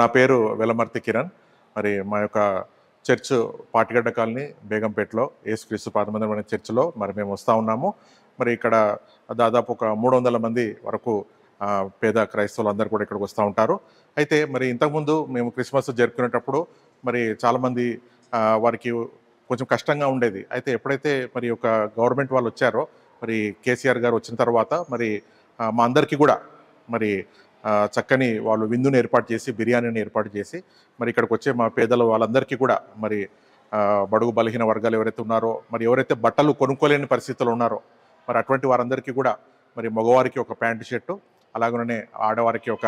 నా పేరు వెలమర్తి కిరణ్ మరి మా యొక్క చర్చ్ పాటిగడ్డ కాలనీ బేగంపేటలో ఏసుక్రీస్తు పాదమందిరం అనే చర్చిలో మరి మేము వస్తూ ఉన్నాము మరి ఇక్కడ దాదాపు ఒక మూడు వందల మంది వరకు పేద క్రైస్తవులు అందరు కూడా ఇక్కడికి వస్తూ ఉంటారు అయితే మరి ఇంతకుముందు మేము క్రిస్మస్ జరుపుకునేటప్పుడు మరి చాలామంది వారికి కొంచెం కష్టంగా ఉండేది అయితే ఎప్పుడైతే మరి ఒక గవర్నమెంట్ వాళ్ళు వచ్చారో మరి కేసీఆర్ గారు వచ్చిన తర్వాత మరి మా అందరికీ కూడా మరి చక్కని వాళ్ళు విందుని ఏర్పాటు చేసి బిర్యానీని ఏర్పాటు చేసి మరి ఇక్కడికి వచ్చే మా పేదలు వాళ్ళందరికీ కూడా మరి బడుగు బలహీన వర్గాలు ఎవరైతే ఉన్నారో మరి ఎవరైతే బట్టలు కొనుక్కోలేని పరిస్థితుల్లో ఉన్నారో మరి అటువంటి వారందరికీ కూడా మరి మగవారికి ఒక ప్యాంటు షర్టు అలాగనే ఆడవారికి ఒక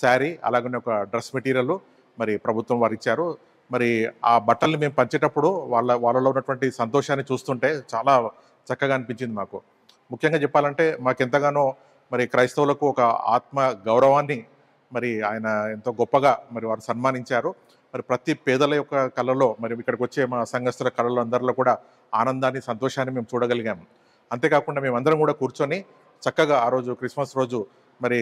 శారీ అలాగనే ఒక డ్రెస్ మెటీరియల్ మరి ప్రభుత్వం వారు ఇచ్చారు మరి ఆ బట్టలు మేము పంచేటప్పుడు వాళ్ళ వాళ్ళలో ఉన్నటువంటి సంతోషాన్ని చూస్తుంటే చాలా చక్కగా అనిపించింది మాకు ముఖ్యంగా చెప్పాలంటే మాకెంతగానో మరి క్రైస్తవులకు ఒక ఆత్మ గౌరవాన్ని మరి ఆయన ఎంతో గొప్పగా మరి వారు సన్మానించారు మరి ప్రతి పేదల యొక్క కళలో మరి ఇక్కడికి వచ్చే మా సంఘస్థుల కళలో అందరిలో కూడా ఆనందాన్ని సంతోషాన్ని మేము చూడగలిగాము అంతేకాకుండా మేమందరం కూడా కూర్చొని చక్కగా ఆ రోజు క్రిస్మస్ రోజు మరి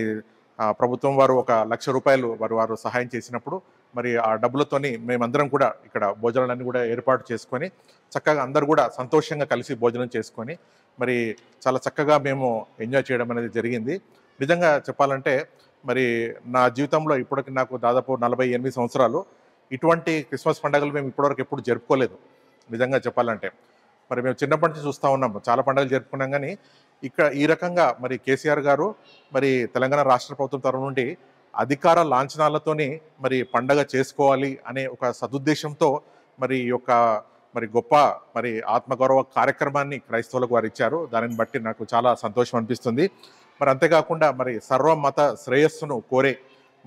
ప్రభుత్వం వారు ఒక లక్ష రూపాయలు వారు వారు సహాయం చేసినప్పుడు మరి ఆ డబ్బులతోని మేమందరం కూడా ఇక్కడ భోజనాలన్నీ కూడా ఏర్పాటు చేసుకొని చక్కగా అందరు కూడా సంతోషంగా కలిసి భోజనం చేసుకొని మరి చాలా చక్కగా మేము ఎంజాయ్ చేయడం అనేది జరిగింది నిజంగా చెప్పాలంటే మరి నా జీవితంలో ఇప్పటికి నాకు దాదాపు నలభై ఎనిమిది సంవత్సరాలు ఇటువంటి క్రిస్మస్ పండుగలు మేము ఇప్పటివరకు ఎప్పుడు జరుపుకోలేదు నిజంగా చెప్పాలంటే మరి మేము చిన్నప్పటి నుంచి చూస్తూ ఉన్నాము చాలా పండుగలు జరుపుకున్నాం కానీ ఇక్కడ ఈ రకంగా మరి కేసీఆర్ గారు మరి తెలంగాణ రాష్ట్ర ప్రభుత్వం తరఫు నుండి అధికార లాంఛనాలతోనే మరి పండగ చేసుకోవాలి అనే ఒక సదుద్దేశంతో మరి యొక్క మరి గొప్ప మరి ఆత్మగౌరవ కార్యక్రమాన్ని క్రైస్తవులకు వారు ఇచ్చారు దానిని బట్టి నాకు చాలా సంతోషం అనిపిస్తుంది మరి అంతేకాకుండా మరి సర్వమత శ్రేయస్సును కోరే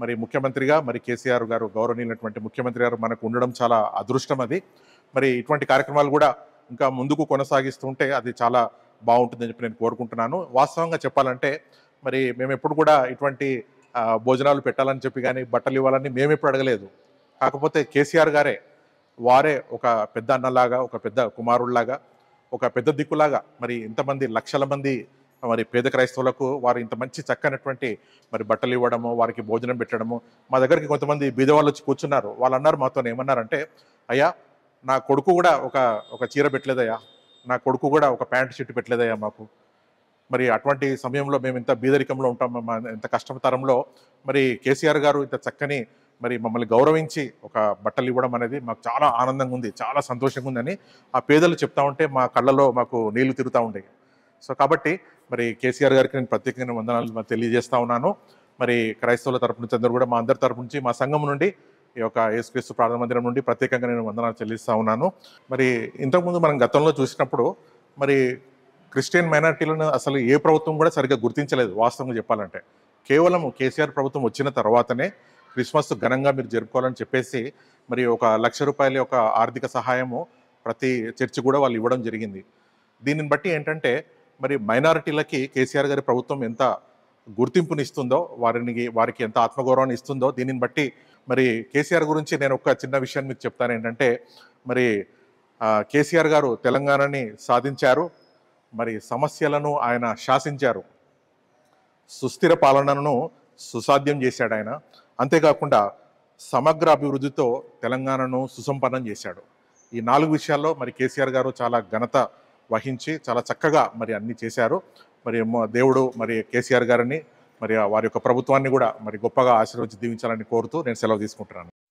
మరి ముఖ్యమంత్రిగా మరి కేసీఆర్ గారు గౌరవనీయులైనటువంటి ముఖ్యమంత్రి గారు మనకు ఉండడం చాలా అదృష్టం అది మరి ఇటువంటి కార్యక్రమాలు కూడా ఇంకా ముందుకు కొనసాగిస్తుంటే అది చాలా బాగుంటుందని చెప్పి నేను కోరుకుంటున్నాను వాస్తవంగా చెప్పాలంటే మరి మేము ఎప్పుడు కూడా ఇటువంటి భోజనాలు పెట్టాలని చెప్పి కానీ బట్టలు ఇవ్వాలని మేము ఎప్పుడు అడగలేదు కాకపోతే కేసీఆర్ గారే వారే ఒక పెద్ద అన్నలాగా ఒక పెద్ద కుమారుడులాగా ఒక పెద్ద దిక్కులాగా మరి ఇంతమంది లక్షల మంది మరి పేద క్రైస్తవులకు వారు ఇంత మంచి చక్కనటువంటి మరి బట్టలు ఇవ్వడము వారికి భోజనం పెట్టడము మా దగ్గరికి కొంతమంది బీదవాళ్ళు వచ్చి కూర్చున్నారు వాళ్ళు అన్నారు మాతో ఏమన్నారంటే అయ్యా నా కొడుకు కూడా ఒక ఒక చీర పెట్టలేదయ్యా నా కొడుకు కూడా ఒక ప్యాంటు షర్ట్ పెట్టలేదయ్యా మాకు మరి అటువంటి సమయంలో మేము ఇంత బీదరికంలో ఉంటాం ఇంత కష్టతరంలో మరి కేసీఆర్ గారు ఇంత చక్కని మరి మమ్మల్ని గౌరవించి ఒక బట్టలు ఇవ్వడం అనేది మాకు చాలా ఆనందంగా ఉంది చాలా సంతోషంగా ఉందని ఆ పేదలు చెప్తా ఉంటే మా కళ్ళలో మాకు నీళ్లు తిరుగుతూ ఉండేవి సో కాబట్టి మరి కేసీఆర్ గారికి నేను ప్రత్యేకమైన వందనాలు తెలియజేస్తా ఉన్నాను మరి క్రైస్తవుల తరపు నుంచి అందరూ కూడా మా అందరి తరపు నుంచి మా సంఘం నుండి ఈ యొక్క యేసుక్రీస్తు ప్రార్థన మందిరం నుండి ప్రత్యేకంగా నేను వందనాలు చెల్లిస్తూ ఉన్నాను మరి ఇంతకుముందు మనం గతంలో చూసినప్పుడు మరి క్రిస్టియన్ మైనారిటీలను అసలు ఏ ప్రభుత్వం కూడా సరిగ్గా గుర్తించలేదు వాస్తవంగా చెప్పాలంటే కేవలం కేసీఆర్ ప్రభుత్వం వచ్చిన తర్వాతనే క్రిస్మస్ ఘనంగా మీరు జరుపుకోవాలని చెప్పేసి మరి ఒక లక్ష రూపాయల యొక్క ఆర్థిక సహాయము ప్రతి చర్చి కూడా వాళ్ళు ఇవ్వడం జరిగింది దీనిని బట్టి ఏంటంటే మరి మైనారిటీలకి కేసీఆర్ గారి ప్రభుత్వం ఎంత గుర్తింపునిస్తుందో వారిని వారికి ఎంత ఆత్మగౌరవాన్ని ఇస్తుందో దీనిని బట్టి మరి కేసీఆర్ గురించి నేను ఒక చిన్న విషయాన్ని మీకు చెప్తాను ఏంటంటే మరి కేసీఆర్ గారు తెలంగాణని సాధించారు మరి సమస్యలను ఆయన శాసించారు సుస్థిర పాలనను సుసాధ్యం చేశాడు ఆయన అంతేకాకుండా సమగ్ర అభివృద్ధితో తెలంగాణను సుసంపన్నం చేశాడు ఈ నాలుగు విషయాల్లో మరి కేసీఆర్ గారు చాలా ఘనత వహించి చాలా చక్కగా మరి అన్ని చేశారు మరి దేవుడు మరి కేసీఆర్ గారిని మరి వారి యొక్క ప్రభుత్వాన్ని కూడా మరి గొప్పగా ఆశీర్వదించి దీవించాలని కోరుతూ నేను సెలవు తీసుకుంటున్నాను